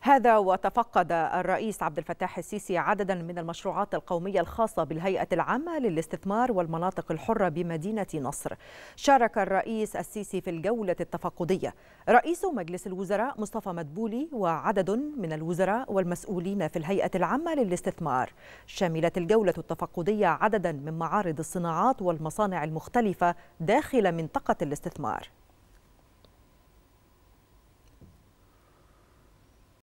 هذا وتفقد الرئيس عبد الفتاح السيسي عددا من المشروعات القومية الخاصة بالهيئة العامة للاستثمار والمناطق الحرة بمدينة نصر شارك الرئيس السيسي في الجولة التفقدية رئيس مجلس الوزراء مصطفى مدبولي وعدد من الوزراء والمسؤولين في الهيئة العامة للاستثمار شملت الجولة التفقدية عددا من معارض الصناعات والمصانع المختلفة داخل منطقة الاستثمار